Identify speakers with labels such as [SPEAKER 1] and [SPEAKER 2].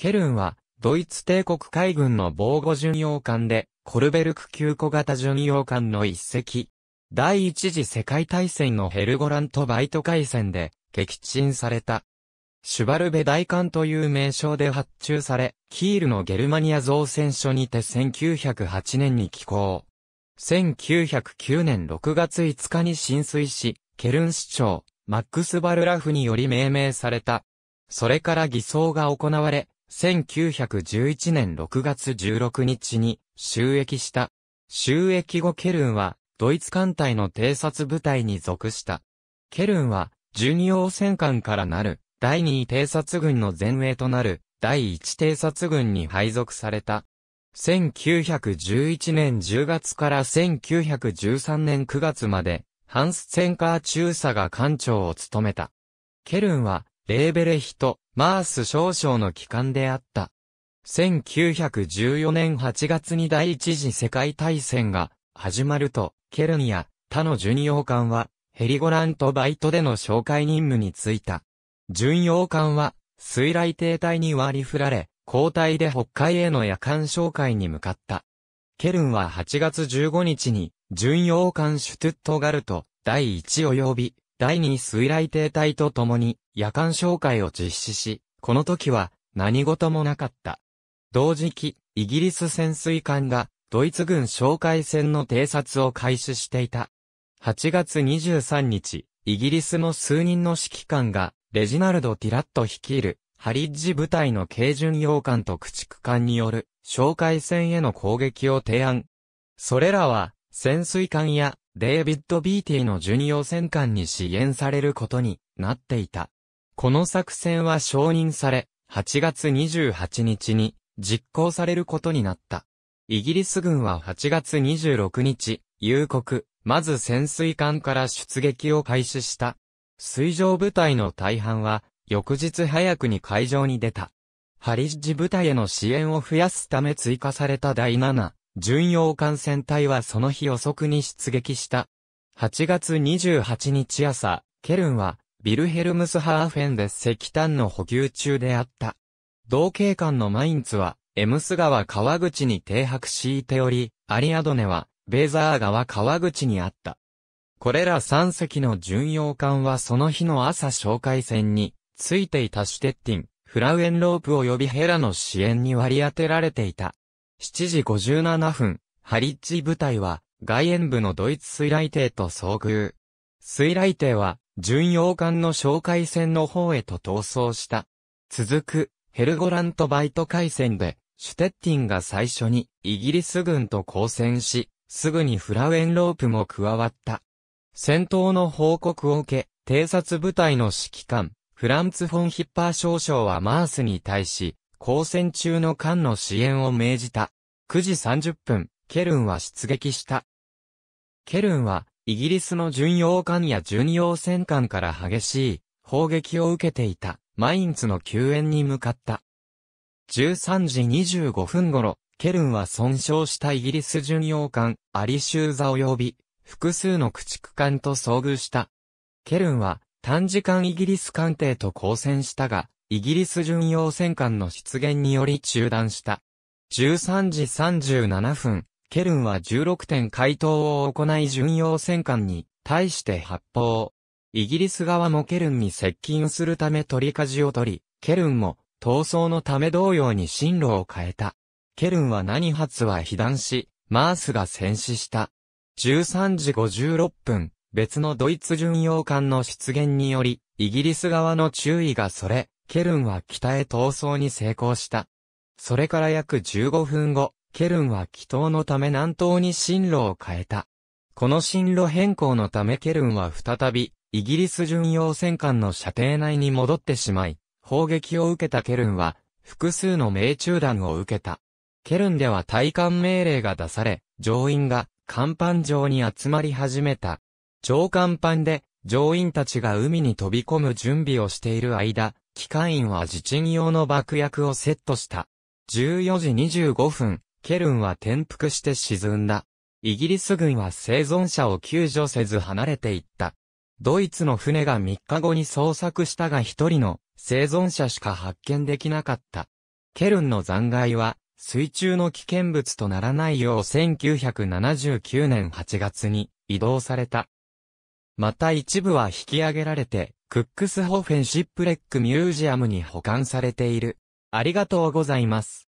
[SPEAKER 1] ケルンは、ドイツ帝国海軍の防護巡洋艦で、コルベルク級小型巡洋艦の一隻。第一次世界大戦のヘルゴラントバイト海戦で、撃沈された。シュバルベ大艦という名称で発注され、キールのゲルマニア造船所にて1908年に寄港。1909年6月5日に浸水し、ケルン市長、マックス・バルラフにより命名された。それから偽装が行われ、1911年6月16日に収益した。収益後ケルンは、ドイツ艦隊の偵察部隊に属した。ケルンは、巡洋戦艦からなる、第2偵察軍の前衛となる、第1偵察軍に配属された。1911年10月から1913年9月まで、ハンス・ツェンカー中佐が艦長を務めた。ケルンは、レーベレヒト、マース少将の帰還であった。1914年8月に第一次世界大戦が始まると、ケルニア、他の巡洋艦は、ヘリゴラントバイトでの紹介任務に就いた。巡洋艦は、水雷艇隊に割り振られ、交代で北海への夜間紹介に向かった。ケルンは8月15日に、巡洋艦シュトゥットガルト、第1及び、第二水雷艇隊と共に夜間紹介を実施し、この時は何事もなかった。同時期、イギリス潜水艦がドイツ軍哨戒船の偵察を開始していた。8月23日、イギリスの数人の指揮官がレジナルド・ティラット率いるハリッジ部隊の軽巡洋艦と駆逐艦による哨戒船への攻撃を提案。それらは潜水艦やデイビッド・ビーティの巡洋戦艦に支援されることになっていた。この作戦は承認され、8月28日に実行されることになった。イギリス軍は8月26日、夕刻、まず潜水艦から出撃を開始した。水上部隊の大半は、翌日早くに海上に出た。ハリッジ部隊への支援を増やすため追加された第7、巡洋艦船隊はその日遅くに出撃した。8月28日朝、ケルンは、ビルヘルムスハーフェンで石炭の補給中であった。同警官のマインツは、エムス川川口に停泊しいており、アリアドネは、ベーザー川川口にあった。これら3隻の巡洋艦はその日の朝紹介船に、ついていたシュテッティン、フラウエンロープ及びヘラの支援に割り当てられていた。7時57分、ハリッジ部隊は、外縁部のドイツ水雷艇と遭遇。水雷艇は、巡洋艦の哨戒船の方へと逃走した。続く、ヘルゴラントバイト海戦で、シュテッティンが最初に、イギリス軍と交戦し、すぐにフラウェンロープも加わった。戦闘の報告を受け、偵察部隊の指揮官、フランツ・フォン・ヒッパー少将はマースに対し、交戦中の艦の支援を命じた。9時30分、ケルンは出撃した。ケルンは、イギリスの巡洋艦や巡洋戦艦から激しい砲撃を受けていたマインツの救援に向かった。13時25分頃、ケルンは損傷したイギリス巡洋艦アリシューザ及び複数の駆逐艦と遭遇した。ケルンは短時間イギリス艦艇と交戦したが、イギリス巡洋戦艦の出現により中断した。13時37分、ケルンは16点回答を行い巡洋戦艦に対して発砲。イギリス側もケルンに接近するため取り舵を取り、ケルンも逃走のため同様に進路を変えた。ケルンは何発は被弾し、マースが戦死した。13時56分、別のドイツ巡洋艦の出現により、イギリス側の注意がそれ、ケルンは北へ逃走に成功した。それから約15分後、ケルンは祈祷のため南東に進路を変えた。この進路変更のためケルンは再び、イギリス巡洋戦艦の射程内に戻ってしまい、砲撃を受けたケルンは、複数の命中弾を受けた。ケルンでは退艦命令が出され、乗員が、甲板上に集まり始めた。上甲板で、乗員たちが海に飛び込む準備をしている間、機関員は自鎮用の爆薬をセットした。14時25分、ケルンは転覆して沈んだ。イギリス軍は生存者を救助せず離れていった。ドイツの船が3日後に捜索したが一人の生存者しか発見できなかった。ケルンの残骸は水中の危険物とならないよう1979年8月に移動された。また一部は引き上げられてクックスホフェンシップレックミュージアムに保管されている。ありがとうございます。